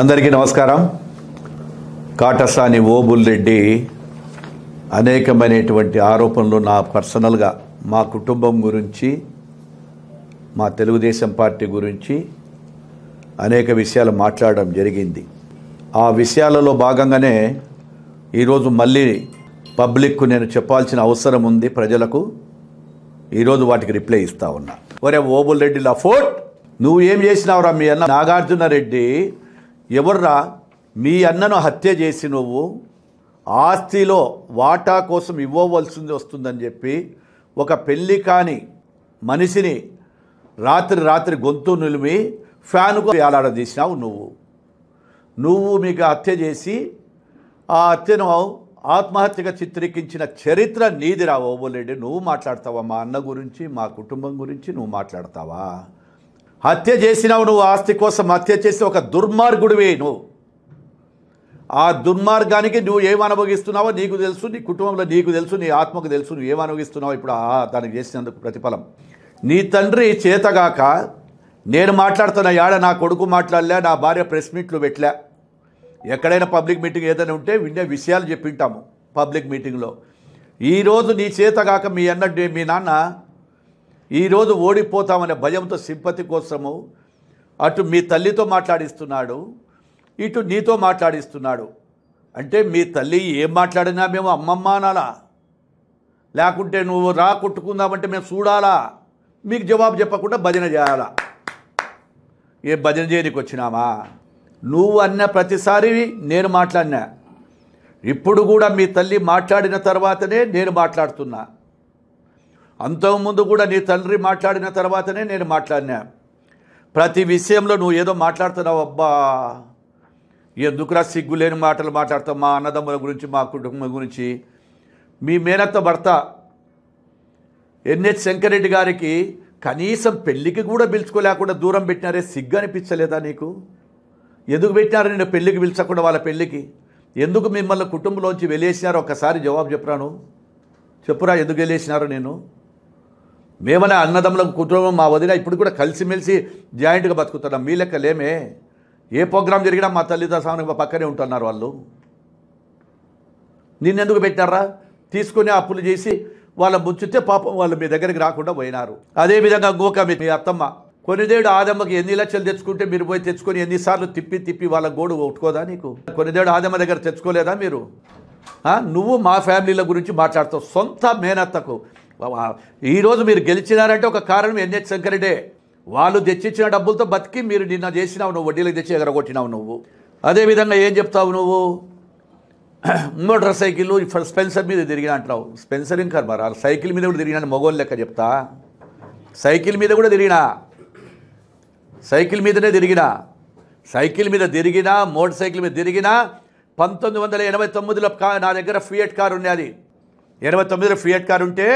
అందరికీ నమస్కారం కాటసాని ఓబుల్ రెడ్డి అనేకమైనటువంటి ఆరోపణలు నా పర్సనల్గా మా కుటుంబం గురించి మా తెలుగుదేశం పార్టీ గురించి అనేక విషయాలు మాట్లాడడం జరిగింది ఆ విషయాలలో భాగంగానే ఈరోజు మళ్ళీ పబ్లిక్కు నేను చెప్పాల్సిన అవసరం ఉంది ప్రజలకు ఈరోజు వాటికి రిప్లై ఇస్తా ఉన్నా ఒరే ఓబుల్ రెడ్డి ఫోర్ట్ నువ్వు ఏం చేసినావురా మీ అన్న నాగార్జున రెడ్డి ఎవర్రా మీ అన్నను హత్య చేసి నువ్వు ఆస్తిలో వాటా కోసం ఇవ్వవలసింది వస్తుందని చెప్పి ఒక పెళ్ళి కాని మనిషిని రాత్రి రాత్రి గొంతు నిలిమి ఫ్యాన్కు వేలాడదీసినావు నువ్వు నువ్వు మీకు హత్య చేసి ఆ హత్యను ఆత్మహత్యగా చిత్రీకరించిన చరిత్ర నీదిరా ఓబోలేడి నువ్వు మాట్లాడతావా మా అన్న గురించి మా కుటుంబం గురించి నువ్వు మాట్లాడతావా హత్య చేసినావు నువ్వు ఆస్తి కోసం హత్య చేసి ఒక దుర్మార్గుడివే నువ్వు ఆ దుర్మార్గానికి నువ్వు ఏమనుభవిస్తున్నావో నీకు తెలుసు నీ కుటుంబంలో నీకు తెలుసు నీ ఆత్మకు తెలుసు నువ్వు ఏమనుభవిస్తున్నావు ఇప్పుడు దానికి చేసినందుకు ప్రతిఫలం నీ తండ్రి చేతగాక నేను మాట్లాడుతున్న యాడ నా కొడుకు మాట్లాడలే నా భార్య ప్రెస్ మీట్లు పెట్టలే ఎక్కడైనా పబ్లిక్ మీటింగ్ ఏదైనా ఉంటే వినే విషయాలు చెప్పింటాము పబ్లిక్ మీటింగ్లో ఈరోజు నీ చేతగాక మీ అన్నట్టు మీ నాన్న ఈరోజు ఓడిపోతామనే భయంతో సింపతి కోసము అటు మీ తల్లితో మాట్లాడిస్తున్నాడు ఇటు నీతో మాట్లాడిస్తున్నాడు అంటే మీ తల్లి ఏం మాట్లాడినా మేము అమ్మమ్మ అనాలా లేకుంటే నువ్వు రా కొట్టుకుందామంటే మేము చూడాలా మీకు జవాబు చెప్పకుండా భజన చేయాలా ఏ భజన చేయడానికి వచ్చినామా నువ్వు అన్న ప్రతిసారి నేను మాట్లాడినా ఇప్పుడు కూడా మీ తల్లి మాట్లాడిన తర్వాతనే నేను మాట్లాడుతున్నా అంతకుముందు కూడా నీ తండ్రి మాట్లాడిన తర్వాతనే నేను మాట్లాడినా ప్రతి విషయంలో నువ్వు ఏదో మాట్లాడుతున్నావు అబ్బా ఎందుకురా సిగ్గులేని మాటలు మాట్లాడతావు మా అన్నదమ్ముల గురించి మా కుటుంబం గురించి మీ మేనత్త భర్త ఎన్హెచ్ శంకరెడ్డి గారికి కనీసం పెళ్ళికి కూడా పిలుచుకోలేకుండా దూరం పెట్టినారే సిగ్గు అనిపించలేదా నీకు ఎందుకు పెట్టినారు నేను పెళ్ళికి పిలిచకుండా వాళ్ళ పెళ్ళికి ఎందుకు మిమ్మల్ని కుటుంబంలోంచి వెళ్ళేసినారో ఒక్కసారి జవాబు చెప్పరాను చెప్పురా ఎందుకు వెళ్ళేసినారో నేను మేమనే అన్నదమ్ములకు కుటుంబం మా వదిన ఇప్పుడు కూడా కలిసిమెలిసి జాయింట్గా బతుకుతున్నాం మీ లెక్క లేమే ఏ ప్రోగ్రాం జరిగినా మా తల్లితో మా పక్కనే ఉంటున్నారు వాళ్ళు నిన్నెందుకు పెట్టారా తీసుకుని అప్పులు చేసి వాళ్ళ ముచ్చితే పాపం వాళ్ళు మీ దగ్గరికి రాకుండా పోయినారు అదేవిధంగా గోక మీ అత్తమ్మ కొనిదేడు ఆదమ్మకి ఎన్ని లక్షలు తెచ్చుకుంటే మీరు పోయి తెచ్చుకొని ఎన్నిసార్లు తిప్పి తిప్పి వాళ్ళ గోడు ఒట్టుకోదా నీకు కొనిదేడు ఆదమ్మ దగ్గర తెచ్చుకోలేదా మీరు నువ్వు మా ఫ్యామిలీల గురించి మాట్లాడుతావు సొంత మేనత్తకు ఈరోజు మీరు గెలిచినారంటే ఒక కారణం ఎన్హెచ్ శంకరుడే వాళ్ళు తెచ్చిచ్చిన డబ్బులతో బతికి మీరు నిన్న చేసినావు నువ్వు వడ్డీలకు తెచ్చి ఎగరగొట్టినావు నువ్వు అదేవిధంగా ఏం చెప్తావు నువ్వు మోటార్ సైకిల్ స్పెన్సర్ మీద తిరిగిన అంటున్నావు స్పెన్సర్ ఇంకా మరి సైకిల్ మీద కూడా తిరిగినా మొగోలు లెక్క చెప్తా సైకిల్ మీద కూడా తిరిగినా సైకిల్ మీదనే తిరిగినా సైకిల్ మీద తిరిగినా మోటార్ సైకిల్ మీద తిరిగినా పంతొమ్మిది వందల ఎనభై తొమ్మిదిలో నా దగ్గర ఫియట్ కారు ఉన్నది ఎనభై తొమ్మిదిలో ఫియట్ కారు ఉంటే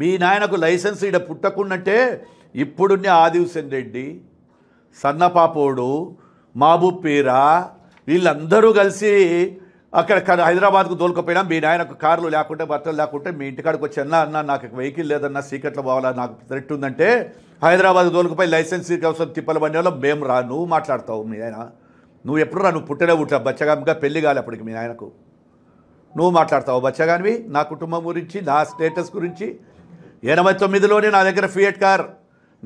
మీ నాయనకు లైసెన్స్ ఈడ పుట్టకుండంటే ఇప్పుడున్న ఆదివసెన్ రెడ్డి సన్నపాపోడు మహబూబ్ పీరా వీళ్ళందరూ కలిసి అక్కడ హైదరాబాద్కు దోలుకపోయినా మీ నాయనకు కార్లు లేకుంటే బట్టలు లేకుంటే మీ ఇంటికాడికి వచ్చి అన్న అన్న నాకు వెహికల్ లేదన్నా సీక్రెట్లో పోవాలా నాకు థ్రెట్ ఉందంటే హైదరాబాద్ దోలుకుపోయి లైసెన్స్ కోసం తిప్పల బండి వల్ల మేము రా నువ్వు మాట్లాడతావు మీ ఆయన నువ్వు ఎప్పుడు రా నువ్వు పుట్టడే పుట్టా బచ్చగామిగా పెళ్లి కాలి అప్పటికి మీ ఆయనకు నువ్వు మాట్లాడతావు బచ్చగానివి నా కుటుంబం గురించి నా స్టేటస్ గురించి ఎనభై తొమ్మిదిలోనే నా దగ్గర ఫియట్ కార్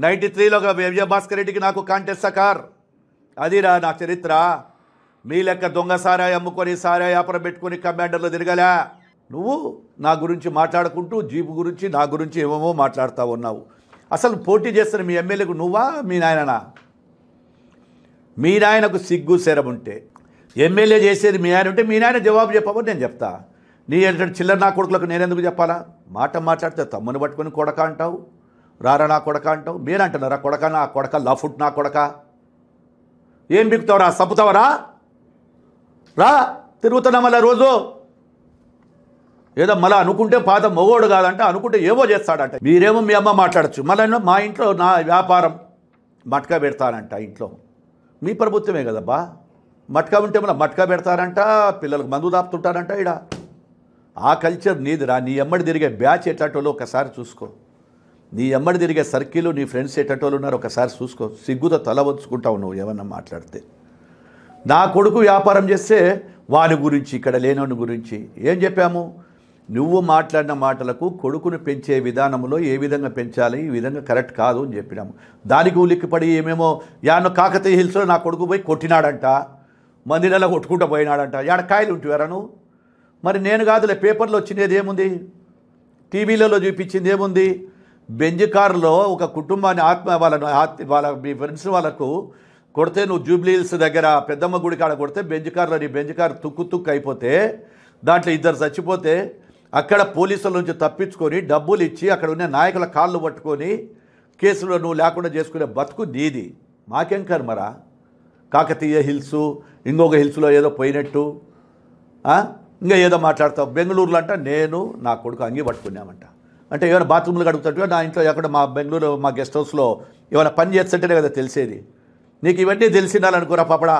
నైంటీ త్రీలో విజయ భాస్కర్ రెడ్డికి నాకు కాంటెస్ట్ కార్ అదిరా నా చరిత్ర మీ లెక్క దొంగ సారాయి అమ్ముకొని సారాయి వ్యాపారం పెట్టుకొని కమాండర్లో తిరగలే నువ్వు నా గురించి మాట్లాడుకుంటూ జీపు గురించి నా గురించి ఏమేమో మాట్లాడుతూ ఉన్నావు అసలు పోటీ చేస్తున్న మీ ఎమ్మెల్యేకు నువ్వా మీ నాయననా మీ నాయనకు సిగ్గు శరం ఉంటే ఎమ్మెల్యే చేసేది మీ ఆయన ఉంటే మీ నాయన జవాబు చెప్పవని నేను చెప్తాను నీ ఏంటంటే చిల్లర నా కొడుకులకు నేనెందుకు చెప్పాలా మాట మాట్లాడితే తమ్ముని పట్టుకొని కొడక అంటావు రారా నా కొడక అంటావు మీరంటున్నారా కొడక నా కొడక ఫుడ్ నా కొడక ఏం బిక్కుతావరా చంపుతావరా రా తిరుగుతున్నా మళ్ళీ రోజు ఏదో మళ్ళీ అనుకుంటే పాత మగోడు కాదంటే అనుకుంటే ఏవో చేస్తాడంట మీరేమో మీ అమ్మ మాట్లాడచ్చు మళ్ళీ మా ఇంట్లో నా వ్యాపారం మట్కా పెడతానంట ఇంట్లో మీ ప్రభుత్వమే కదబ్బా మట్కా ఉంటే మళ్ళీ మట్కా పెడతారంట పిల్లలకు మందు దాపుతుంటారంట ఇడా ఆ కల్చర్ నీది రా నీ ఎమ్మడి తిరిగే బ్యాచ్ ఎట్టటోళ్ళు ఒకసారి చూసుకో నీ ఎమ్మడి తిరిగే సర్కిల్ నీ ఫ్రెండ్స్ ఎట్టటోళ్ళు ఉన్నారు ఒకసారి చూసుకో సిగ్గుతో తల వంచుకుంటావు నువ్వు ఏమన్నా మాట్లాడితే నా కొడుకు వ్యాపారం చేస్తే వాని గురించి ఇక్కడ లేనోని గురించి ఏం చెప్పాము నువ్వు మాట్లాడిన మాటలకు కొడుకును పెంచే విధానంలో ఏ విధంగా పెంచాలి ఈ విధంగా కరెక్ట్ కాదు అని చెప్పినాము దానికి ఉలిక్కిపడి ఏమేమో యాను కాకతీయ హిల్స్లో నా కొడుకు పోయి కొట్టినాడంట మందిరలో కొట్టుకుంటూ పోయినాడంట యాడ కాయలు ఉంటువారా నువ్వు మరి నేను కాదులే పేపర్లో వచ్చినది ఏముంది టీవీలలో చూపించింది ఏముంది బెంజ్ కార్లో ఒక కుటుంబాన్ని ఆత్మ వాళ్ళను వాళ్ళ మీ ఫ్రెండ్స్ వాళ్ళకు కొడితే నువ్వు జూబ్లీ హిల్స్ దగ్గర పెద్దమ్మ గుడి కాడ కొడితే బెంజ్ కార్లో నీ బెంజ్ కార్ తుక్కు తుక్కు అయిపోతే దాంట్లో ఇద్దరు చచ్చిపోతే అక్కడ పోలీసుల నుంచి తప్పించుకొని డబ్బులు ఇచ్చి అక్కడ ఉన్న నాయకుల కాళ్ళు పట్టుకొని కేసులో నువ్వు లేకుండా చేసుకునే బతుకు నీది మాకేం కారు మరా కాకతీయ హిల్స్ ఇంకొక హిల్స్లో ఏదో పోయినట్టు ఇంకా ఏదో మాట్లాడతావు బెంగళూరులో అంటే నేను నా కొడుకు అంగి పట్టుకున్నామంట అంటే ఏమైనా బాత్రూమ్లు కడుగుతుంటే నా ఇంట్లో ఎక్కడ మా బెంగళూరు మా గెస్ట్ హౌస్లో ఏమైనా పని చేస్తుంటేనే కదా తెలిసేది నీకు ఇవన్నీ తెలిసిండాలనుకోరా పాపడా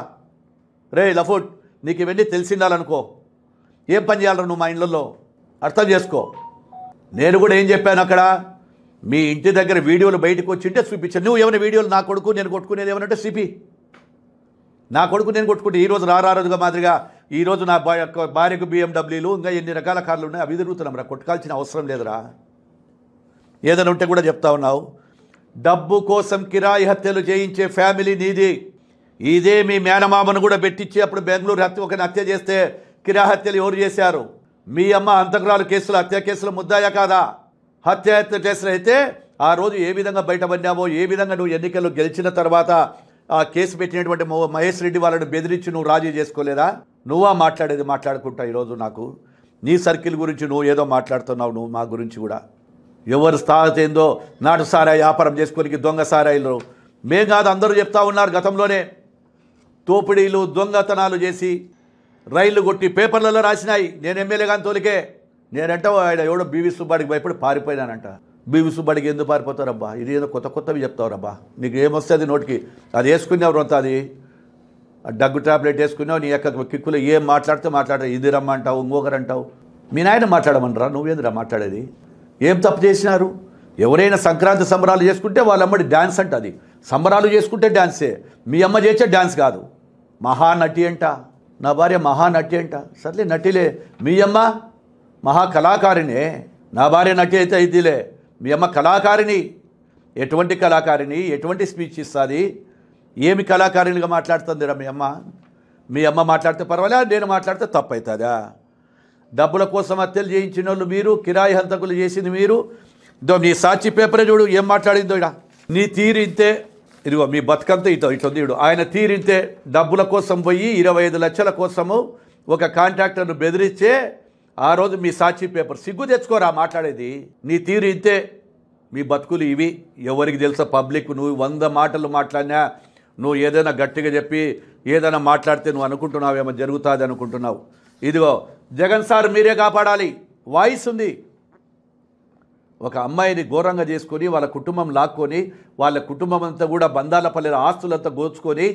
రే లఫుట్ నీకు ఇవన్నీ తెలిసిండాలనుకో ఏం పని చేయాలరు నువ్వు మా ఇండ్లలో అర్థం చేసుకో నేను కూడా ఏం చెప్పాను అక్కడ మీ ఇంటి దగ్గర వీడియోలు బయటకు వచ్చింటే చూపించాను నువ్వు ఏమైనా వీడియోలు నా కొడుకు నేను కొట్టుకునేది అంటే సిపి నా కొడుకు నేను కొట్టుకుంటే ఈరోజు రారారుగా మాదిరిగా ఈరోజు నా భార్యకు బిఎండబ్ల్యూలు ఇంకా ఎన్ని రకాల కార్లు ఉన్నాయి అవి తిరుగుతున్నాం రా కొట్టుకాల్సిన అవసరం లేదురా ఏదైనా ఉంటే కూడా చెప్తా ఉన్నావు డబ్బు కోసం కిరాయి హత్యలు చేయించే ఫ్యామిలీ నీది ఇదే మీ మేనమామను కూడా పెట్టించి అప్పుడు బెంగళూరు హత్య ఒకరిని హత్య చేస్తే కిరా హత్యలు ఎవరు చేశారు మీ అమ్మ అంతకురాలు కేసులు హత్య కేసులు ముద్దాయా కాదా హత్య హత్య అయితే ఆ రోజు ఏ విధంగా బయటపడినావో ఏ విధంగా నువ్వు ఎన్నికలు గెలిచిన తర్వాత ఆ కేసు పెట్టినటువంటి మహేష్ రెడ్డి వాళ్ళని బెదిరించి నువ్వు రాజీ చేసుకోలేదా నువ్వా మాట్లాడేది మాట్లాడుకుంటా ఈరోజు నాకు నీ సర్కిల్ గురించి నువ్వు ఏదో మాట్లాడుతున్నావు నువ్వు మా గురించి కూడా ఎవరు స్థాహత ఏందో నాటు సారాయి వ్యాపారం చేసుకోనికి దొంగ సారాయిలు మేం కాదు అందరూ చెప్తా ఉన్నారు గతంలోనే తోపిడీలు దొంగతనాలు చేసి రైళ్లు కొట్టి పేపర్లలో రాసినాయి నేను ఎమ్మెల్యే కానీ తోలికే నేనంటే ఆయన ఎవడో బీవీ సుబ్బాడికి భయపడి పారిపోయినానంట బీవిసు బడికి ఎందుకు పారిపోతారబ్బా ఇది ఏదో కొత్త కొత్తవి చెప్తావురబ్బా నీకు ఏమొస్తుంది నోటికి అది వేసుకునేవారు అంత అది డగ్గు ట్యాబ్లెట్ వేసుకున్నావు నీ యొక్క కిక్కులో ఏం మాట్లాడితే మాట్లాడరు ఇది రమ్మంటావు ఇంకొకరు అంటావు మీ నాయన మాట్లాడమనరా నువ్వేందిరా మాట్లాడేది ఏం తప్పు చేసినారు ఎవరైనా సంక్రాంతి సంబరాలు చేసుకుంటే వాళ్ళమ్మడి డ్యాన్స్ అంట అది సంబరాలు చేసుకుంటే డ్యాన్సే మీ అమ్మ చేసే డ్యాన్స్ కాదు మహానటి అంట నా భార్య మహానటి అంట సర్లే నటిలే మీ అమ్మ మహాకళాకారిణే నా భార్య నటి అయితే ఇదిలే మీ అమ్మ కళాకారిణి ఎటువంటి కళాకారిణి ఎటువంటి స్పీచ్ ఇస్తుంది ఏమి కళాకారిణిగా మాట్లాడుతుందిరా మీ అమ్మ మీ అమ్మ మాట్లాడితే పర్వాలే నేను మాట్లాడితే తప్పు అవుతుందా డబ్బుల కోసం హత్యలు చేయించిన వాళ్ళు మీరు కిరాయి హంతకులు చేసింది మీరు ఇదో నీ సాక్షి పేపరే చూడు ఏం మాట్లాడిందో ఇడా నీ తీరింతే ఇదిగో మీ బతుకంతా ఇటో ఇట్లా చూడు ఆయన తీరింతే డబ్బుల కోసం పోయి ఇరవై ఐదు లక్షల కోసము ఒక కాంట్రాక్టర్ను బెదిరిస్తే ఆ రోజు మీ సాక్షి పేపర్ సిగ్గు తెచ్చుకోరా మాట్లాడేది నీ తీరు ఇంతే మీ బతుకులు ఇవి ఎవరికి తెలుసా పబ్లిక్ నువ్వు వంద మాటలు మాట్లాడినా నువ్వు ఏదైనా గట్టిగా చెప్పి ఏదైనా మాట్లాడితే నువ్వు అనుకుంటున్నావు ఏమో జరుగుతుంది అనుకుంటున్నావు ఇదిగో జగన్ సార్ మీరే కాపాడాలి వాయిస్ ఉంది ఒక అమ్మాయిని ఘోరంగా చేసుకొని వాళ్ళ కుటుంబం లాక్కొని వాళ్ళ కుటుంబం అంతా కూడా బంధాల పల్లెల ఆస్తులంతా గోచుకొని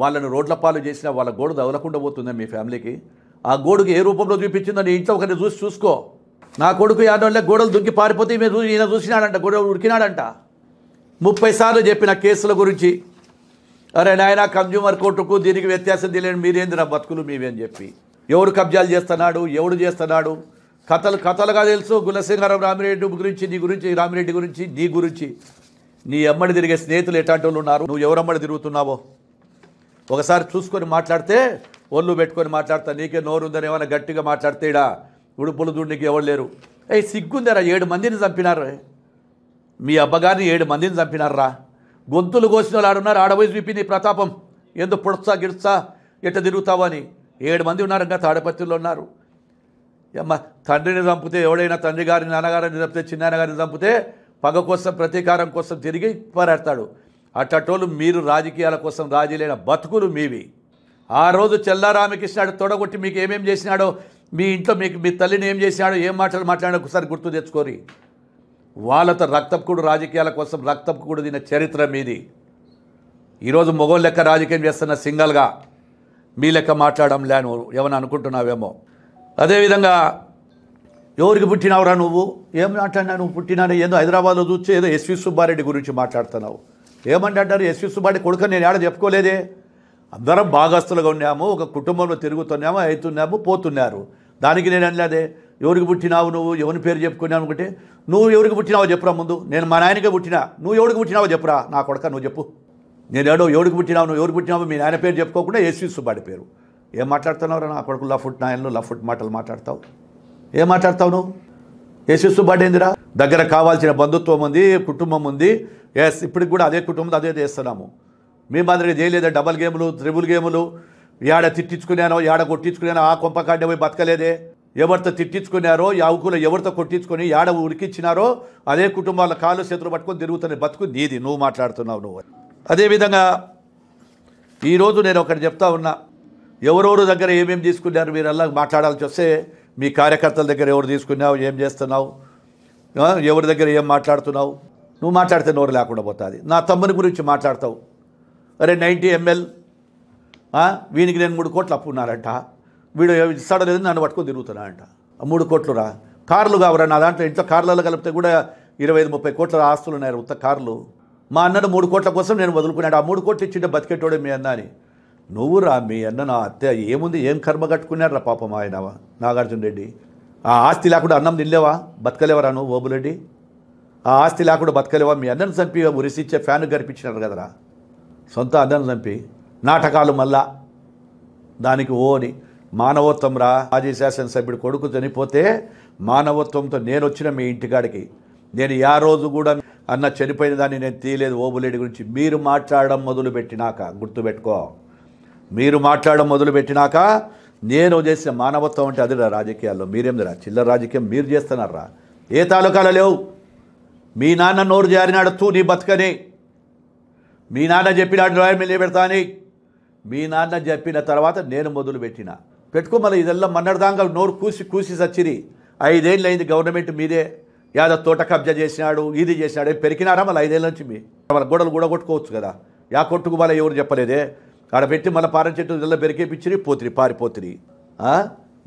వాళ్ళను రోడ్ల పాలు చేసినా వాళ్ళ గోడ తగలకుండా పోతుందా మీ ఫ్యామిలీకి ఆ గోడుకు ఏ రూపంలో చూపించిందో నీ ఇంట్లో ఒకరిని చూసి చూసుకో నా కొడుకు యాదవ్లే గోడలు దుంకి పారిపోతే మీరు ఈయన చూసినాడంట గోడ ఉడికినాడంట ముప్పై సార్లు చెప్పిన కేసుల గురించి అరే నాయన కన్జ్యూమర్ కోర్టుకు దీనికి వ్యత్యాసం తెలియని నా బతుకులు మీవని చెప్పి ఎవడు కబ్జాలు చేస్తున్నాడు ఎవడు చేస్తున్నాడు కథలు కథలుగా తెలుసు గులసింహారావు రామిరెడ్డి గురించి నీ గురించి రామిరెడ్డి గురించి నీ గురించి నీ అమ్మడి తిరిగే స్నేహితులు ఎట్లాంటి వాళ్ళు ఉన్నారు నువ్వు ఎవరమ్మడి తిరుగుతున్నావో ఒకసారి చూసుకొని మాట్లాడితే ఒళ్ళు పెట్టుకొని మాట్లాడతా నీకే నోరు ఉందని ఏమైనా గట్టిగా మాట్లాడతాయిడా ఉడుపులు దుండికి ఎవరు లేరు ఏ సిగ్గుందరా ఏడు మందిని చంపినారు మీ అబ్బగారిని ఏడు మందిని చంపినారా గొంతులు కోసిన వాళ్ళు ఆడున్నారు ఆడబోయి చూపి నీ ప్రతాపం ఎందుకు పొడుస్తా గిడుస్తా ఎట్ట తిరుగుతావని ఏడు మంది ఉన్నారు ఇంకా తాడపత్రిలో ఉన్నారు అమ్మ తండ్రిని చంపితే ఎవడైనా తండ్రి గారిని నాన్నగారిని చంపితే చిన్నగారిని చంపితే పగ కోసం ప్రతీకారం కోసం తిరిగి పోరాడతాడు అట్టటోళ్ళు మీరు రాజకీయాల కోసం రాజీ లేని బతుకులు మీవి ఆ రోజు చెల్లారామకృష్ణాడు తొడగొట్టి మీకు ఏమేం చేసినాడో మీ ఇంట్లో మీకు మీ తల్లిని ఏం చేసినాడో ఏం మాటలు మాట్లాడాడు ఒకసారి గుర్తు తెచ్చుకోరి వాళ్ళతో రక్తపుకుడు రాజకీయాల కోసం రక్తపుకుడు దిన చరిత్ర మీది ఈరోజు మొగోళ్ళు లెక్క రాజకీయం చేస్తున్న సింగల్గా మీ లెక్క మాట్లాడడం లేను ఏమని అనుకుంటున్నావేమో అదేవిధంగా ఎవరికి పుట్టినావురా నువ్వు ఏం మాట్లాడినా నువ్వు పుట్టినా ఏందో హైదరాబాద్లో చూసి ఏదో ఎస్వి సుబ్బారెడ్డి గురించి మాట్లాడుతున్నావు ఏమంటారు ఎస్వి సుబ్బారెడ్డి కొడుకు నేను ఏడ చెప్పుకోలేదే అందరం భాగస్తులుగా ఉన్నాము ఒక కుటుంబంలో తిరుగుతున్నాము అవుతున్నాము పోతున్నారు దానికి నేను అనలేదే ఎవరికి పుట్టినావు నువ్వు ఎవరి పేరు చెప్పుకున్నావు అనుకుంటే నువ్వు ఎవరికి పుట్టినావో చెప్పురా ముందు నేను మా నాయనకే పుట్టినా నువ్వు ఎవరికి పుట్టినావో చెప్పురా నా కొడక నువ్వు చెప్పు నేను ఏడో ఎవరికి పుట్టినావు నువ్వు ఎవరికి పుట్టినావు మీ నాయన పేరు చెప్పుకోకుండా యేసు సుబ్బాడి పేరు ఏం మాట్లాడుతున్నావురా నా కొడుకు లఫుట్ నాయనలు లఫుట్ మాటలు మాట్లాడతావు ఏం మాట్లాడతావు నువ్వు యేసు ఏందిరా దగ్గర కావాల్సిన బంధుత్వం ఉంది కుటుంబం ఉంది ఎస్ ఇప్పటికి కూడా అదే కుటుంబం అదే చేస్తున్నాము మీ మాదిరిగా చేయలేదా డబల్ గేములు త్రిబుల్ గేములు యాడ తిట్టించుకున్నానో యాడ కొట్టించుకున్నానో ఆ కొంపకాండ పోయి బతకలేదే ఎవరితో తిట్టించుకున్నారో యావుకులు ఎవరితో కొట్టించుకొని యాడ ఉడికించినారో అదే కుటుంబాల కాళ్ళు చేతులు పట్టుకొని తిరుగుతున్న బతుకు నీది నువ్వు మాట్లాడుతున్నావు నువ్వు అదేవిధంగా ఈరోజు నేను ఒకటి చెప్తా ఉన్నా ఎవరెవరు దగ్గర ఏమేమి తీసుకున్నారు మీరు అలా మాట్లాడాల్సి వస్తే మీ కార్యకర్తల దగ్గర ఎవరు తీసుకున్నావు ఏం చేస్తున్నావు ఎవరి దగ్గర ఏం మాట్లాడుతున్నావు నువ్వు మాట్లాడితే నోరు లేకుండా పోతుంది నా తమ్ముని గురించి మాట్లాడతావు అరే నైంటీ ఎంఎల్ వీనికి నేను మూడు కోట్లు అప్పు ఉన్నారంట వీడు ఇస్తాడో లేదని నన్ను పట్టుకొని తిరుగుతున్నా అంట మూడు కోట్లు రా కార్లు కావరా నా దాంట్లో ఇంట్లో కార్లలో కలిపితే కూడా ఇరవై ఐదు ముప్పై కోట్ల ఆస్తులు ఉన్నాయి ఉత్త కార్లు మా అన్నడు మూడు కోట్ల కోసం నేను వదులుకున్నాడు ఆ మూడు కోట్లు ఇచ్చిండే బతికెట్టోడే మీ అన్న అని నువ్వు రా మీ అన్న నా అత్త ఏముంది ఏం కర్మ రా పాపం ఆయన నాగార్జున రెడ్డి ఆ ఆస్తి లేకుండా అన్నం తినలేవా బతకలేవరా నువ్వు ఓబురెడ్డి ఆ ఆస్తి లేకుండా బతకలేవా మీ అన్నను చంపి ఉరిసిచ్చే ఫ్యాన్ గడిపించినారు కదరా సొంత అన్నను చంపి నాటకాలు మళ్ళా దానికి ఓని మానవత్వం రా మాజీ శాసనసభ్యుడు కొడుకు చనిపోతే మానవత్వంతో నేను వచ్చిన మీ ఇంటికాడికి నేను యా రోజు కూడా అన్న చనిపోయిన దాన్ని నేను తీయలేదు ఓబులేడి గురించి మీరు మాట్లాడడం మొదలుపెట్టినాక గుర్తుపెట్టుకో మీరు మాట్లాడడం మొదలుపెట్టినాక నేను చేసిన మానవత్వం అంటే అదిరా రాజకీయాల్లో మీరేందిరా చిల్లర రాజకీయం మీరు చేస్తున్నారా ఏ తాలూకాలు లేవు మీ నాన్న నోరు జారినాడు తూ నీ బతుకని మీ నాన్న చెప్పినాడు డ్రాయింగ్ మీద పెడతాని మీ నాన్న చెప్పిన తర్వాత నేను మొదలు పెట్టిన మళ్ళీ ఇదెల్లా మన్నడదాంగా నోరు కూసి కూసి సచ్చిరి ఐదేళ్ళు అయింది గవర్నమెంట్ మీదే యాదో తోట కబ్జా చేసినాడు ఇది చేసినాడు పెరికినారా మళ్ళీ ఐదేళ్ళ నుంచి మీ మళ్ళీ గోడలు కూడా కొట్టుకోవచ్చు కదా యా కొట్టుకు మళ్ళీ ఎవరు చెప్పలేదే ఆడ పెట్టి మళ్ళీ పారం చెట్టు ఇదెల్లా పెరికేపించిరి పోతిరి పారిపోతిరి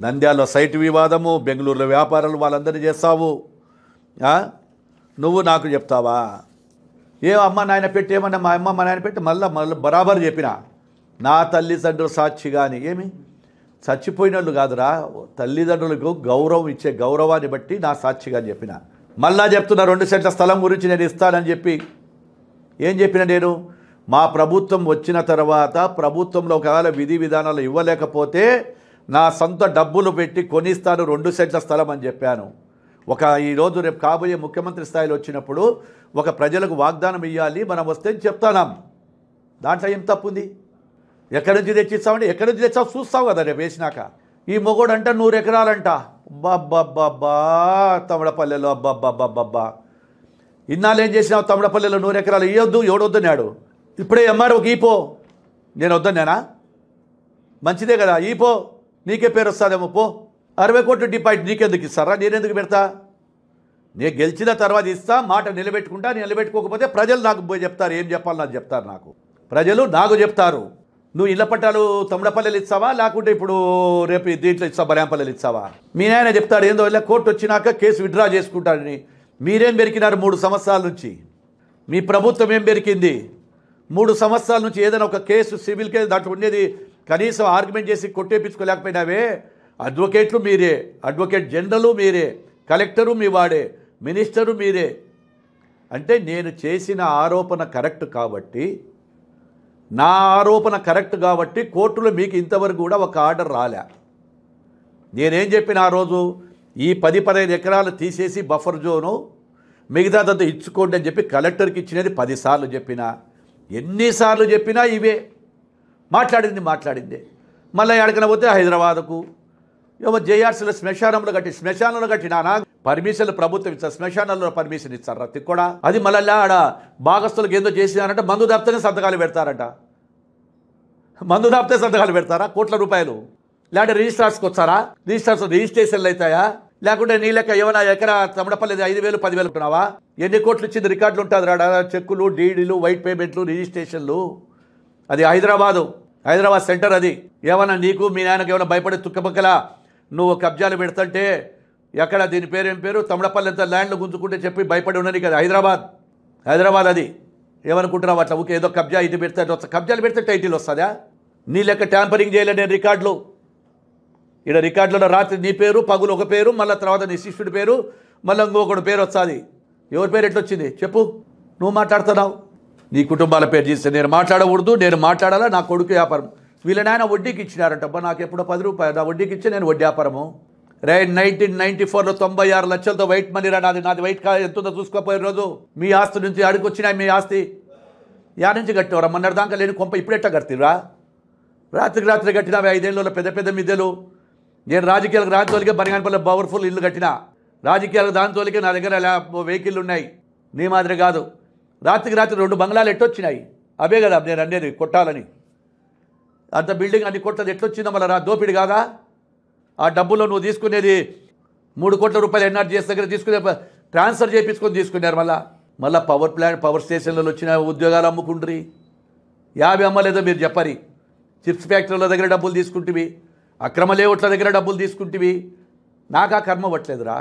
నంద్యాల సైట్ వివాదము బెంగళూరులో వ్యాపారాలు వాళ్ళందరినీ చేస్తావు నువ్వు నాకు చెప్తావా ఏ అమ్మ నాయన పెట్టి ఏమన్నా మా అమ్మ మా నాయన పెట్టి మళ్ళీ మళ్ళీ బరాబర్ చెప్పిన నా తల్లిదండ్రులు సాక్షి కానీ ఏమి చచ్చిపోయిన వాళ్ళు కాదురా తల్లిదండ్రులకు గౌరవం ఇచ్చే గౌరవాన్ని బట్టి నా సాక్షిగా అని చెప్పిన మళ్ళా చెప్తున్నా రెండు సెంట్ల స్థలం గురించి నేను ఇస్తానని చెప్పి ఏం చెప్పిన నేను మా ప్రభుత్వం వచ్చిన తర్వాత ప్రభుత్వంలో ఒకవేళ విధి విధానాలు ఇవ్వలేకపోతే నా సొంత డబ్బులు పెట్టి కొనిస్తాను రెండు సెంట్ల స్థలం అని చెప్పాను ఒక ఈరోజు రేపు కాబోయే ముఖ్యమంత్రి స్థాయిలో వచ్చినప్పుడు ఒక ప్రజలకు వాగ్దానం ఇవ్వాలి మనం వస్తే చెప్తానాం దాంట్లో ఏం తప్పుంది ఎక్కడి నుంచి తెచ్చిస్తామంటే ఎక్కడి నుంచి తెచ్చావు చూస్తావు కదా రేపు వేసినాక ఈ మొగోడు అంట నూరు ఎకరాలంట బాబ్బా తమిడపల్లెలో అబ్బాబ్బాబ్బాబ్బా ఇన్నాళ్ళు ఏం చేసినావు తమిడపల్లెలో నూరు ఎకరాలు ఇవ్వద్దు నాడు ఇప్పుడే ఒక ఈపో నేను వద్దన్నానా మంచిదే కదా ఈపో నీకే పేరు వస్తుందేమో పో అరవై కోట్లు డిపాజిట్ నీకెందుకు ఇస్తారా నేనెందుకు పెడతా నేను గెలిచిన తర్వాత ఇస్తా మాట నిలబెట్టుకుంటా నిలబెట్టుకోకపోతే ప్రజలు నాకు పోయి చెప్తారు ఏం చెప్పాలని అది చెప్తారు నాకు ప్రజలు నాకు చెప్తారు నువ్వు ఇళ్ళ పట్టాలు తమిడపల్లెలు ఇస్తావా లేకుంటే ఇప్పుడు రేపు దీంట్లో ఇస్తావా బరాంపల్లెలు ఇస్తావా మీ నాయన చెప్తాడు ఏందో ఇలా కోర్టు వచ్చినాక కేసు విత్డ్రా చేసుకుంటాడని మీరేం పెరికినారు మూడు సంవత్సరాల నుంచి మీ ప్రభుత్వం ఏం పెరికింది మూడు సంవత్సరాల నుంచి ఏదైనా ఒక కేసు సివిల్ కేసు దాంట్లో ఉండేది కనీసం ఆర్గ్యుమెంట్ చేసి కొట్టేపించుకోలేకపోయినావే అడ్వకేట్లు మీరే అడ్వకేట్ జనరలు మీరే కలెక్టరు మీ వాడే మినిస్టరు మీరే అంటే నేను చేసిన ఆరోపణ కరెక్ట్ కాబట్టి నా ఆరోపణ కరెక్ట్ కాబట్టి కోర్టులో మీకు ఇంతవరకు కూడా ఒక ఆర్డర్ రాలే నేనేం చెప్పిన ఆ రోజు ఈ పది పదిహేను ఎకరాలు తీసేసి బఫర్ జోను మిగతాదంతా ఇచ్చుకోండి అని చెప్పి కలెక్టర్కి ఇచ్చినది పదిసార్లు చెప్పినా ఎన్నిసార్లు చెప్పినా ఇవే మాట్లాడింది మాట్లాడింది మళ్ళీ ఎడకన పోతే హైదరాబాద్కు ఏమో జేఆర్సీలో శ్మశానంలో కట్టి శ్మశానంలో కట్టినానా పర్మిషన్లు ప్రభుత్వం ఇస్తారు శ్మశానంలో పర్మిషన్ ఇస్తారా కూడా అది మళ్ళీ ఆడ భాగస్థులకు ఏందో చేసినారంటే మందు దాపితేనే సంతకాలు పెడతారట మందు దాపితే సంతకాలు పెడతారా కోట్ల రూపాయలు లేకపోతే రిజిస్ట్రార్స్కి వచ్చారా రిజిస్ట్రార్స్ రిజిస్ట్రేషన్లు అవుతాయా లేకుంటే నీ లెక్క ఏమైనా ఎకరా తమడపల్లి ఐదు వేలు పదివేలు ఉంటున్నావా ఎన్ని కోట్లు ఇచ్చింది రికార్డులు ఉంటుంది రాడా చెక్కులు డీడీలు వైట్ పేమెంట్లు రిజిస్ట్రేషన్లు అది హైదరాబాదు హైదరాబాద్ సెంటర్ అది ఏమైనా నీకు మీ నాయనకు ఏమైనా భయపడే తుక్కపక్కల నువ్వు కబ్జాలు పెడతంటే ఎక్కడ దీని పేరేం పేరు తమిళపల్లి ఎంత ల్యాండ్లు గుంజుకుంటే చెప్పి భయపడి ఉన్నది కదా హైదరాబాద్ హైదరాబాద్ అది ఏమనుకుంటున్నావు అట్లా ఊకే ఏదో కబ్జా ఇది పెడితే కబ్జాలు పెడితే టైటిల్ వస్తుందా నీ లెక్క ట్యాంపరింగ్ చేయలే నేను రికార్డులు ఇక్కడ రికార్డులో రాత్రి నీ పేరు పగులు ఒక పేరు మళ్ళీ తర్వాత నీ శిష్యుడి పేరు మళ్ళీ ఇంకొకటి పేరు వస్తుంది ఎవరి పేరు ఎట్లొచ్చింది చెప్పు నువ్వు మాట్లాడుతున్నావు నీ కుటుంబాల పేరు చేస్తే నేను మాట్లాడకూడదు నేను మాట్లాడాలా నా కొడుకు వ్యాపారం వీళ్ళ నాయన వడ్డీకి అబ్బా నాకు ఎప్పుడో పది రూపాయలు నా వడ్డీకి ఇచ్చి నేను వడ్డీ వ్యాపారము రే నైన్టీన్ నైన్టీ ఫోర్లో తొంభై ఆరు లక్షలతో వైట్ మనీ రా నాది నాది వైట్ కా ఎంతుందో చూసుకోపోయే రోజు మీ ఆస్తి నుంచి అడుగుకొచ్చినాయి మీ ఆస్తి యా నుంచి కట్టేవరా మొన్నటి దాకా లేని కొంప ఇప్పుడెట్టా కడతీరా రాత్రికి రాత్రి కట్టినా ఐదేళ్ళలో పెద్ద పెద్ద మిద్దెలు నేను రాజకీయాలకు రాజతోలికే బనగానపల్లి పవర్ఫుల్ ఇల్లు కట్టిన రాజకీయాలకు దానితోలికే నా దగ్గర వెహికల్ ఉన్నాయి నీ మాదిరి కాదు రాత్రికి రాత్రి రెండు బంగ్లాలు ఎట్టొచ్చినాయి అవే కదా నేను అనేది కొట్టాలని అంత బిల్డింగ్ అన్ని కోట్లది ఎట్లొచ్చిందో మళ్ళీ రా దోపిడి కాదా ఆ డబ్బులో నువ్వు తీసుకునేది మూడు కోట్ల రూపాయలు ఎన్ఆర్జీఎస్ దగ్గర తీసుకునే ట్రాన్స్ఫర్ చేయించుకొని తీసుకున్నారు మళ్ళీ మళ్ళీ పవర్ ప్లాంట్ పవర్ స్టేషన్లలో వచ్చిన ఉద్యోగాలు అమ్ముకుండ్రి యాభై అమ్మలేదో మీరు చెప్పరి చిప్స్ ఫ్యాక్టరీల దగ్గర డబ్బులు తీసుకుంటేవి అక్రమ లేఅవుట్ల దగ్గర డబ్బులు తీసుకుంటేవి నాకు ఆ కర్మ పట్టలేదురా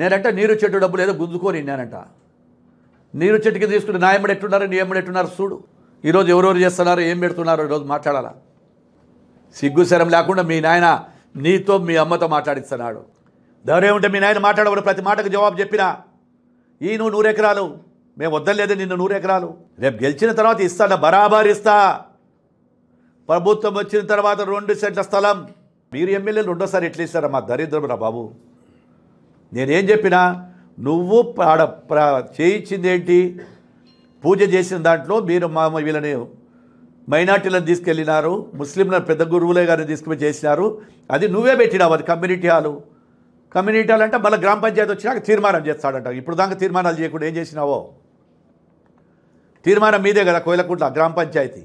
నేనంట నీరు చెట్టు డబ్బులు ఏదో గుంజుకొని నేనంట నీరు చెట్టుకి తీసుకుంటే నాయమ్మడు ఎట్టున్నారు నీ ఎమ్మడు ఎట్టున్నారు చూడు ఈరోజు ఎవరెవరు చేస్తున్నారో ఏం పెడుతున్నారో ఈరోజు మాట్లాడాలా సిగ్గుశరం లేకుండా మీ నాయన నీతో మీ అమ్మతో మాట్లాడిస్తున్నాడు ఉంటే మీ నాయన మాట్లాడవాడు ప్రతి మాటకు జవాబు చెప్పినా ఈ నువ్వు నూరెకరాలు మేము వద్దలేదు నిన్ను నూరెకరాలు రేపు గెలిచిన తర్వాత ఇస్తాను బరాబరి ఇస్తా ప్రభుత్వం వచ్చిన తర్వాత రెండు సెంట్ల స్థలం మీరు ఎమ్మెల్యేలు రెండోసారి ఎట్లా ఇస్తారా మా దరిద్రం రా బాబు నేనేం చెప్పినా నువ్వు ఆడ చేయించింది ఏంటి పూజ చేసిన దాంట్లో మీరు మా వీళ్ళని మైనార్టీలను తీసుకెళ్ళినారు ముస్లింలను పెద్ద గురువులే గారిని తీసుకుపోయి చేసినారు అది నువ్వే పెట్టినావు అది కమ్యూనిటీ హాలు కమ్యూనిటీ హాల్ అంటే మళ్ళీ గ్రామ పంచాయతీ వచ్చినాక తీర్మానం చేస్తాడంట ఇప్పుడు దాకా తీర్మానాలు చేయకుండా ఏం చేసినావో తీర్మానం మీదే కదా కోయలకుంట్ల గ్రామ పంచాయతీ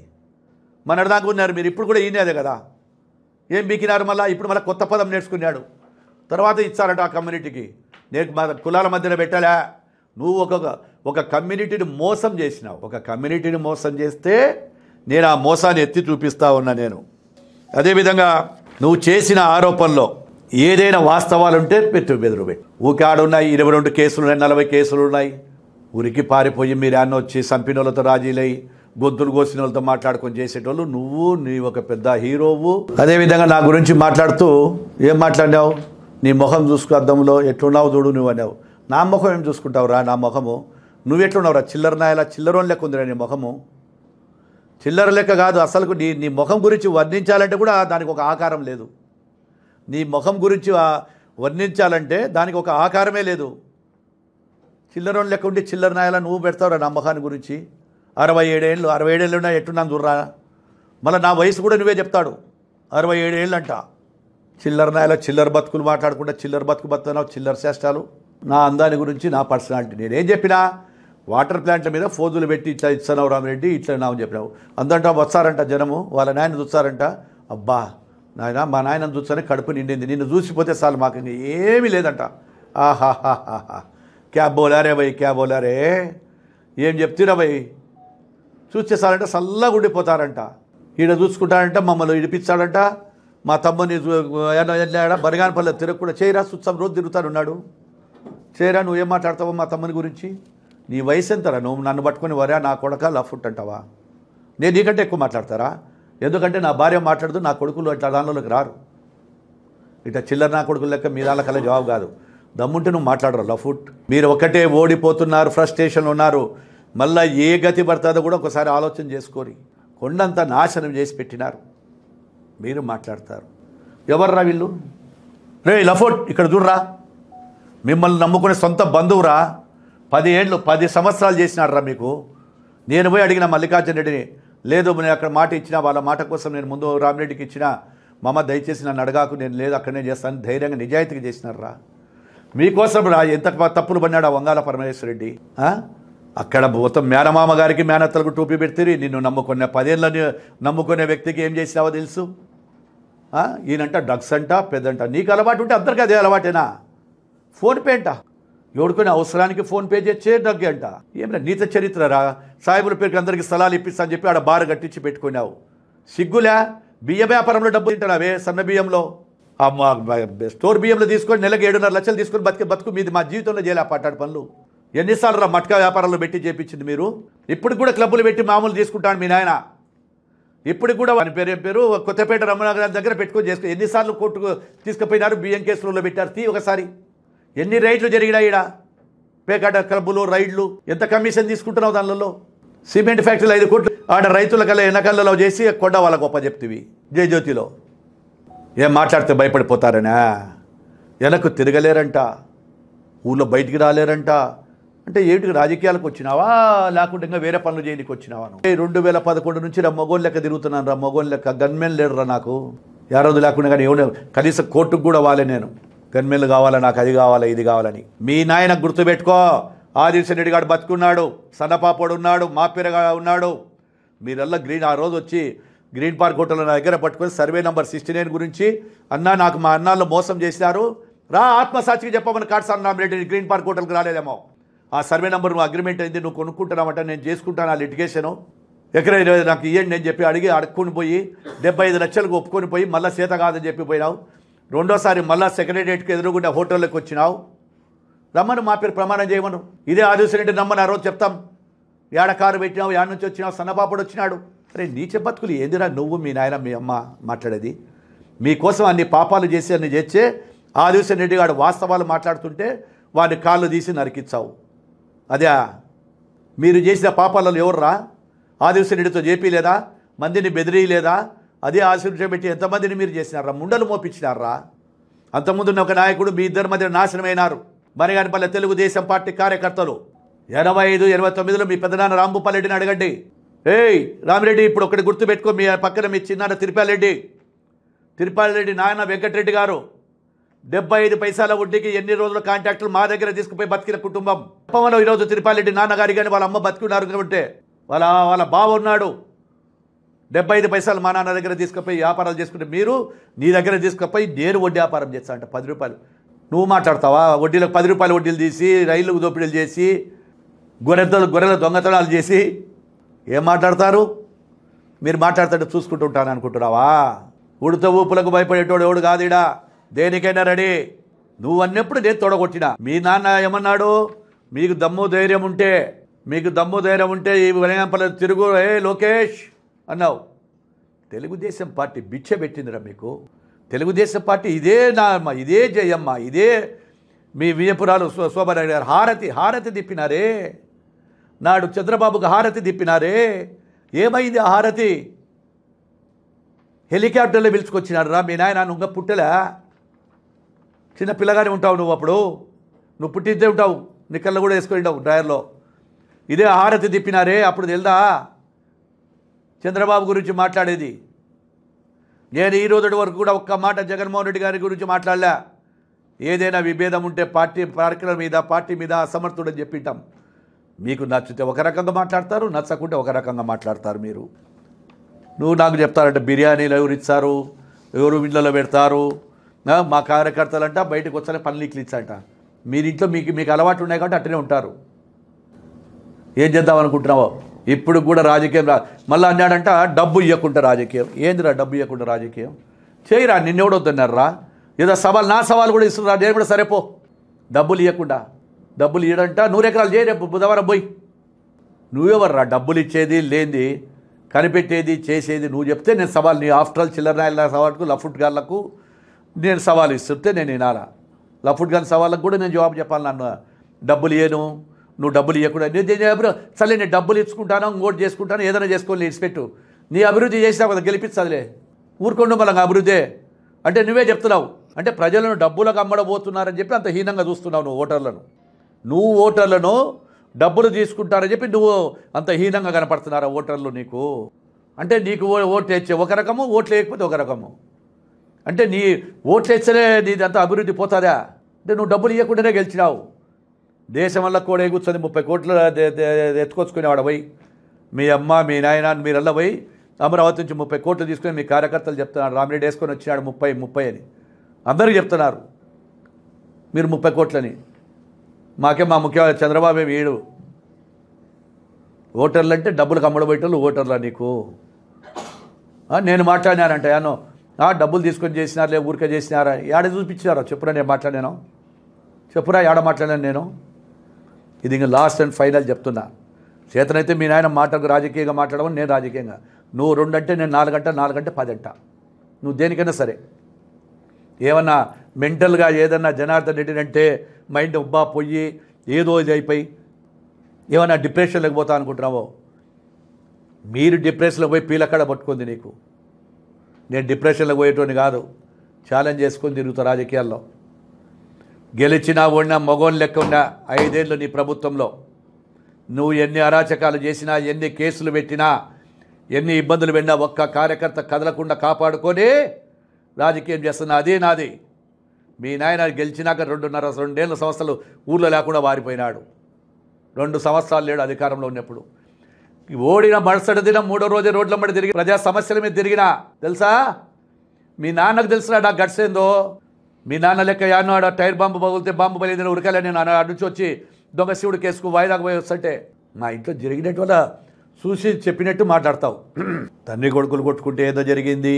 దాకా ఉన్నారు మీరు ఇప్పుడు కూడా ఈయనదే కదా ఏం బీకినారు మళ్ళీ ఇప్పుడు మళ్ళీ కొత్త పదం నేర్చుకున్నాడు తర్వాత ఇచ్చారట ఆ కమ్యూనిటీకి నేను కులాల మధ్యన పెట్టాలా నువ్వు ఒక్కొక్క ఒక కమ్యూనిటీని మోసం చేసినావు ఒక కమ్యూనిటీని మోసం చేస్తే నేను ఆ మోసాన్ని ఎత్తి చూపిస్తా ఉన్నా నేను అదేవిధంగా నువ్వు చేసిన ఆరోపణలో ఏదైనా వాస్తవాలు ఉంటే పెట్టు బెదురు పెట్టి ఊకాడున్నాయి ఇరవై రెండు కేసులు ఉన్నాయి నలభై కేసులు ఉన్నాయి ఉరికి పారిపోయి మీరు అన్న వచ్చి సంపినోళ్ళతో వాళ్ళతో రాజీలయ్యి గొంతులు కోసిన వాళ్ళతో మాట్లాడుకొని చేసేటోళ్ళు నువ్వు నీ ఒక పెద్ద హీరోవు అదేవిధంగా నా గురించి మాట్లాడుతూ ఏం మాట్లాడినావు నీ ముఖం చూసుకు అద్దంలో ఎట్లున్నావు చూడు నువ్వు అన్నావు నా ముఖం ఏం చూసుకుంటావు రా నా ముఖము నువ్వెట్లున్నావురా చిల్లర నాయలా చిల్లరం లెక్క ఉందిరా నీ ముఖము చిల్లర లెక్క కాదు అసలు నీ నీ ముఖం గురించి వర్ణించాలంటే కూడా దానికి ఒక ఆకారం లేదు నీ ముఖం గురించి వర్ణించాలంటే దానికి ఒక ఆకారమే లేదు చిల్లరం లెక్క ఉండి చిల్లర నాయలా నువ్వు పెడతావురా నా ముఖాన్ని గురించి అరవై ఏడేళ్ళు అరవై ఏడేళ్ళు ఉన్నా ఎట్టున్నాను చూడరా మళ్ళీ నా వయసు కూడా నువ్వే చెప్తాడు అరవై ఏడేళ్ళు అంట చిల్లర నాయలో చిల్లర బతుకులు మాట్లాడకుండా చిల్లర బతుకు బతున్నావు చిల్లర చేష్టాలు నా అందాన్ని గురించి నా పర్సనాలిటీ నేనేం చెప్పినా వాటర్ ప్లాంట్ల మీద ఫోజులు పెట్టి ఇట్లా ఇస్తున్నావు రామిరెడ్డి ఇట్లా నామని చెప్పినావు అందంట వస్తారంట జనము వాళ్ళ నాయన చూస్తారంట అబ్బా నాయన మా నాయనని చూస్తేనే కడుపు నిండింది నిన్ను చూసిపోతే చాలు మాకు ఏమీ లేదంట ఆహాహాహా క్యాబ్ బోలారే భయ్ క్యాబ్ బోలారే ఏం చెప్తీరా భయ్ చూస్తే సారంట చల్లగా ఉండిపోతారంట ఈడ చూసుకుంటాడంట మమ్మల్ని ఇడిపించాడంట మా తమ్ముని పల్లె తిరగకుండా చేయరా సుత్సం రోజు తిరుగుతానున్నాడు చేయరా నువ్వేం మాట్లాడతావు మా తమ్ముని గురించి నీ వయసు ఎంతరా నువ్వు నన్ను పట్టుకుని వరే నా కొడక ఫుట్ అంటావా నేను నీకంటే ఎక్కువ మాట్లాడతారా ఎందుకంటే నా భార్య మాట్లాడదు నా కొడుకులు అట్లా దానిలోకి రారు ఇట్లా చిల్లర నా కొడుకులు లెక్క మీ దానికల్లా జవాబు కాదు దమ్ముంటే నువ్వు మాట్లాడరు ఫుట్ మీరు ఒకటే ఓడిపోతున్నారు ఫ్రస్ట్రేషన్లు ఉన్నారు మళ్ళీ ఏ గతి పడుతుందో కూడా ఒకసారి ఆలోచన చేసుకోరి కొండంతా నాశనం చేసి పెట్టినారు మీరు మాట్లాడతారు ఎవర్రా వీళ్ళు రే లఫోట్ ఇక్కడ చూడరా మిమ్మల్ని నమ్ముకునే సొంత బంధువురా పది ఏళ్ళు పది సంవత్సరాలు చేసినాడరా మీకు నేను పోయి అడిగిన మల్లికార్జున రెడ్డిని లేదు నేను అక్కడ మాట ఇచ్చిన వాళ్ళ మాట కోసం నేను ముందు రామిరెడ్డికి ఇచ్చిన మమ్మ దయచేసి నన్ను అడగాకు నేను లేదు అక్కడనే చేస్తాను ధైర్యంగా నిజాయితీకి చేసినారా మీకోసం రా ఎంత తప్పులు పడినాడు ఆ వంగాల పరమేశ్వర రెడ్డి అక్కడ మొత్తం మేనమామ గారికి మేనత్తలకు టూపీ పెడితే నిన్ను నమ్ముకునే పదేళ్ళని నమ్ముకునే వ్యక్తికి ఏం చేసినావో తెలుసు ఈయనంట డ్రగ్స్ అంట పెద్దంట నీకు అలవాటు ఉంటే అందరికీ అదే అలవాటేనా ఫోన్పే అంట ఎవడిపోయిన అవసరానికి ఫోన్ పే చేసే దగ్గంట ఏమైనా నీత చరిత్రరా సాయిబుల పేరుకి అందరికీ స్థలాలు ఇప్పిస్తా అని చెప్పి ఆడ బార కట్టించి పెట్టుకున్నావు సిగ్గులే బియ్య వ్యాపారంలో డబ్బు తింటాడు అవే సన్న బియ్యంలో స్టోర్ బియ్యంలో తీసుకొని నెలకు ఏడున్నర లక్షలు తీసుకొని బతికి బతుకు మీది మా జీవితంలో చేయలే పట్టాడు పనులు ఎన్నిసార్లు రా మట్కా వ్యాపారాలు పెట్టి చేపించింది మీరు ఇప్పుడు కూడా క్లబ్బులు పెట్టి మామూలు తీసుకుంటాను మీ నాయన ఇప్పుడు కూడా వాని పేరు పేరు కొత్తపేట రమణ దగ్గర పెట్టుకొని చేసుకుని ఎన్నిసార్లు కోర్టుకు తీసుకుపోయినారు బియ్యం కేసులలో పెట్టారు తీ ఒకసారి ఎన్ని రైడ్లు జరిగినాయి ఈడ పేకాట క్లబ్బులు రైడ్లు ఎంత కమిషన్ తీసుకుంటున్నావు దానిలో సిమెంట్ ఫ్యాక్టరీలు ఐదు కోట్లు ఆడ రైతులకల్లా వెనకల్లలో చేసి కొండ వాళ్ళ గొప్ప చెప్తివి జయజ్యోతిలో ఏం మాట్లాడితే భయపడిపోతారనే వెనక్కు తిరగలేరంట ఊళ్ళో బయటికి రాలేరంట అంటే ఏమిటి రాజకీయాలకు వచ్చినావా లేకుంటే ఇంకా వేరే పనులు చేయడానికి వచ్చినావా రెండు వేల పదకొండు నుంచి రా మొగోళ్ళు లెక్క తిరుగుతున్నాను రా మొగోళ్ళు లెక్క గన్మెన్ రా నాకు రోజు లేకుండా కానీ ఏమైనా కనీసం కోర్టుకు కూడా వాలే నేను పెన్మెన్లు కావాలా నాకు అది కావాలా ఇది కావాలని మీ నాయన గుర్తుపెట్టుకో ఆదిశ రెడ్డి గారు బతుకున్నాడు సన్నపాపడు ఉన్నాడు మాపిరగా ఉన్నాడు మీరల్లా గ్రీన్ ఆ రోజు వచ్చి గ్రీన్ పార్క్ హోటల్ నా దగ్గర పట్టుకొని సర్వే నెంబర్ సిక్స్టీ నైన్ గురించి అన్న నాకు మా అన్నాళ్ళు మోసం చేశారు రా ఆత్మసాక్షికి చెప్పమని కాటసాని రెడ్డి గ్రీన్ పార్క్ హోటల్కి రాలేదేమో ఆ సర్వే నెంబర్ నువ్వు అగ్రిమెంట్ అయింది నువ్వు కొనుక్కుంటున్నావంట నేను చేసుకుంటాను ఆ లిటిగేషను ఎక్కడ నాకు ఇవ్వండి నేను చెప్పి అడిగి అడుక్కొని పోయి డెబ్బై ఐదు లక్షలకు ఒప్పుకొని పోయి మళ్ళీ సీత కాదని చెప్పి పోయినావు రెండోసారి మళ్ళా సెక్రటరియేట్కి ఎదురుగుండా హోటల్లోకి వచ్చినావు రమ్మను మా పేరు ప్రమాణం చేయమను ఇదే ఆదేశం రమ్మని ఆ రోజు చెప్తాం ఏడ కారు పెట్టినావు ఏడ నుంచి వచ్చినావు సన్నబాపుడు వచ్చినాడు అరే నీ బతుకులు ఏందిరా నువ్వు మీ నాయన మీ అమ్మ మాట్లాడేది మీకోసం అన్ని పాపాలు చేసి అన్ని చేస్తే ఆదిశన్ రెడ్డి గారు వాస్తవాలు మాట్లాడుతుంటే వాడిని కాళ్ళు తీసి నరికిస్తావు అదే మీరు చేసిన పాపాలలో ఎవర్రా ఆదిశన్ రెడ్డితో లేదా మందిని బెదిరీ లేదా అదే పెట్టి ఎంతమందిని మీరు చేసినారా ముండలు మోపించినారా ఉన్న ఒక నాయకుడు మీ ఇద్దరి మధ్య నాశనమైనారు మరిగానిపల్లె తెలుగుదేశం పార్టీ కార్యకర్తలు ఎనభై ఐదు ఎనభై తొమ్మిదిలో మీ పెద్దనాన్న రాంబుపల్లెడ్డిని అడగండి ఏయ్ రామిరెడ్డి ఇప్పుడు ఒకటి గుర్తుపెట్టుకో మీ పక్కన మీ చిన్నారా తిరుపాలరెడ్డి తిరుపాలరెడ్డి నాయన వెంకటరెడ్డి గారు డెబ్బై ఐదు పైసల వడ్డీకి ఎన్ని రోజుల కాంట్రాక్టులు మా దగ్గర తీసుకుపోయి బతికిన కుటుంబం చెప్పమను ఈరోజు తిరుపాలరెడ్డి నాన్నగారి కానీ వాళ్ళ అమ్మ బతికున్నారు ఉంటే వాళ్ళ వాళ్ళ బావ ఉన్నాడు డెబ్బై ఐదు పైసలు మా నాన్న దగ్గర తీసుకుపోయి వ్యాపారాలు చేసుకుంటే మీరు నీ దగ్గర తీసుకుపోయి నేను వడ్డీ వ్యాపారం చేస్తా అంట పది రూపాయలు నువ్వు మాట్లాడతావా వడ్డీలకు పది రూపాయలు వడ్డీలు తీసి రైళ్లకు దోపిడీలు చేసి గొర్రెలు గొర్రెల దొంగతనాలు చేసి ఏం మాట్లాడతారు మీరు మాట్లాడతాడు చూసుకుంటూ ఉంటాను అనుకుంటున్నావా ఉడత ఊపులకు భయపడేటోడు ఎవడు కాదుడా దేనికైనా రెడీ నువ్వు అన్నప్పుడు నేను తొడగొట్టినా మీ నాన్న ఏమన్నాడు మీకు దమ్ము ధైర్యం ఉంటే మీకు దమ్ము ధైర్యం ఉంటే ఈ వినయంపల్లి తిరుగు ఏ లోకేష్ అన్నావు తెలుగుదేశం పార్టీ బిచ్చ పెట్టిందిరా మీకు తెలుగుదేశం పార్టీ ఇదే నా ఇదే జయమ్మ ఇదే మీ విజయపురాలు శోభారాయణ గారు హారతి హారతి తిప్పినారే నాడు చంద్రబాబుకు హారతి తిప్పినారే ఏమైంది ఆ హారతి హెలికాప్టర్లో పిలుచుకొచ్చినాడు రా మీ నాయన నువ్వు పుట్టలే చిన్న పిల్లగానే ఉంటావు నువ్వు అప్పుడు నువ్వు పుట్టిద్దే ఉంటావు కళ్ళ కూడా వేసుకొని ఉంటావు డ్రైవర్లో ఇదే హారతి తిప్పినారే అప్పుడు తెలుదా చంద్రబాబు గురించి మాట్లాడేది నేను ఈ రోజు వరకు కూడా ఒక్క మాట జగన్మోహన్ రెడ్డి గారి గురించి మాట్లాడలే ఏదైనా విభేదం ఉంటే పార్టీ కార్యక్రమం మీద పార్టీ మీద అసమర్థుడని చెప్పింటాం మీకు నచ్చితే ఒక రకంగా మాట్లాడతారు నచ్చకుంటే ఒక రకంగా మాట్లాడతారు మీరు నువ్వు నాకు చెప్తారంటే బిర్యానీలు ఎవరు ఇచ్చారు ఎవరు ఇండ్లలో పెడతారు మా కార్యకర్తలు అంట బయటకు పని పనులు ఇచ్చంట మీరు ఇంట్లో మీకు మీకు అలవాటు ఉన్నాయి కాబట్టి అట్టనే ఉంటారు ఏం చేద్దాం అనుకుంటున్నావు ఇప్పుడు కూడా రాజకీయం రా మళ్ళీ అన్నాడంట డబ్బు ఇవ్వకుండా రాజకీయం ఏందిరా డబ్బు ఇవ్వకుండా రాజకీయం చేయరా నిన్నెవడొద్దన్నారా ఏదో సవాల్ నా సవాల్ కూడా ఇస్తున్నారా నేను కూడా సరేపో డబ్బులు ఇవ్వకుండా డబ్బులు ఇవ్వడంట నూరెకరాలు చేయి రేపు బుధవారం పోయి నువ్వెవర్రా డబ్బులు ఇచ్చేది లేనిది కనిపెట్టేది చేసేది నువ్వు చెప్తే నేను సవాల్ నీ ఆఫ్టర్ ఆల్ చిల్లరనాయల సవాళ్ళకు లఫుట్ గార్లకు నేను సవాల్ ఇస్తుంటే నేను వినాలా లఫుట్ గార్ సవాళ్ళకు కూడా నేను జవాబు చెప్పాలి నన్ను డబ్బులు ఏను నువ్వు డబ్బులు ఇవ్వకుండా నేను అభివృద్ధి సరే నేను డబ్బులు ఇచ్చుకుంటాను ఓటు చేసుకుంటాను ఏదైనా చేసుకొని ఇచ్చిపెట్టు నీ అభివృద్ధి చేసినా కదా గెలిపించదులే ఊరుకోండు మళ్ళీ అభివృద్ధే అంటే నువ్వే చెప్తున్నావు అంటే ప్రజలను డబ్బులకు అమ్మడబోతున్నారని చెప్పి అంత హీనంగా చూస్తున్నావు నువ్వు ఓటర్లను నువ్వు ఓటర్లను డబ్బులు తీసుకుంటారని చెప్పి నువ్వు అంత హీనంగా కనపడుతున్నారా ఓటర్లు నీకు అంటే నీకు ఓట్లు ఇచ్చే ఒక రకము ఓట్లు వేయకపోతే ఒక రకము అంటే నీ ఓట్లు ఇచ్చలే నీదంతా అభివృద్ధి పోతుందా అంటే నువ్వు డబ్బులు ఇవ్వకుండానే గెలిచినావు దేశం వల్ల కూడా ఎగుతుంది ముప్పై కోట్లు ఎత్తుకొచ్చుకునేవాడు పోయి మీ అమ్మ మీ నాయన మీరల్లా పోయి అమరావతి నుంచి ముప్పై కోట్లు తీసుకుని మీ కార్యకర్తలు చెప్తున్నారు రామిరెడ్డి వేసుకొని వచ్చినాడు ముప్పై ముప్పై అని అందరికీ చెప్తున్నారు మీరు ముప్పై కోట్లని మాకే మా ముఖ్యమంత్రి చంద్రబాబు ఏమి ఏడు ఓటర్లు అంటే డబ్బులకు అమ్ముడబెట్టలు ఓటర్లా నీకు నేను మాట్లాడినానంటే ఆ డబ్బులు తీసుకొని లేదు ఊరికే చేసినారా ఏడ చూపించారో చెప్పురా నేను మాట్లాడాను చెప్పురా ఏడ మాట్లాడాను నేను ఇది ఇంకా లాస్ట్ అండ్ ఫైనల్ చెప్తున్నా చేతనైతే మీ నాయన మాటకు రాజకీయంగా మాట్లాడమని నేను రాజకీయంగా నువ్వు రెండు అంటే నేను నాలుగంట పది పదంట నువ్వు దేనికైనా సరే ఏమన్నా మెంటల్గా ఏదన్నా జనార్దన్ రెడ్డి అంటే మైండ్ ఉబ్బా పోయి ఏదో ఇది అయిపోయి ఏమన్నా డిప్రెషన్లోకి పోతా అనుకుంటున్నావో మీరు డిప్రెషన్లో పోయి పీలక్కడ పట్టుకుంది నీకు నేను డిప్రెషన్లో పోయేటువంటి కాదు ఛాలెంజ్ చేసుకొని తిరుగుతా రాజకీయాల్లో గెలిచినా ఓడినా మగోన్ లెక్క ఐదేళ్ళు నీ ప్రభుత్వంలో నువ్వు ఎన్ని అరాచకాలు చేసినా ఎన్ని కేసులు పెట్టినా ఎన్ని ఇబ్బందులు పెట్టినా ఒక్క కార్యకర్త కదలకుండా కాపాడుకొని రాజకీయం చేస్తున్నా అదే నాది మీ నాయన గెలిచినాక రెండున్నర రెండేళ్ళ సంవత్సరాలు ఊర్లో లేకుండా వారిపోయినాడు రెండు సంవత్సరాలు లేడు అధికారంలో ఉన్నప్పుడు ఓడిన మరుసటి దినం మూడో రోజే రోడ్ల మడి తిరిగి ప్రజా సమస్యల మీద తిరిగినా తెలుసా మీ నాన్నకు తెలిసిన నా గడిసేందో మీ నాన్న లెక్క యాన్నాడు టైర్ బాంబు పగిలితే బాంబు పగిలిందని ఉరకాలే నేను ఆడ వచ్చి దొంగ శివుడు కేసుకు వాయిదాకు పోయి వస్తుంటే మా ఇంట్లో జరిగినట్టు చూసి చెప్పినట్టు మాట్లాడతావు తండ్రి కొడుకులు కొట్టుకుంటే ఏదో జరిగింది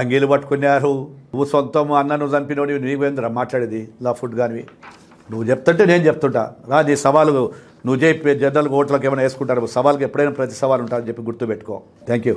అంగీలు పట్టుకున్నారు నువ్వు సొంతం అన్నను చంపినోడి నీకు ఏందిరా మాట్లాడేది లా ఫుడ్ కానివి నువ్వు చెప్తుంటే నేను చెప్తుంటా రా నీ సవాలు నువ్వు చెప్పి జనరల్ ఓట్లకు ఏమైనా వేసుకుంటారు సవాల్కి ఎప్పుడైనా ప్రతి సవాలు ఉంటారని చెప్పి గుర్తుపెట్టుకో థ్యాంక్ యూ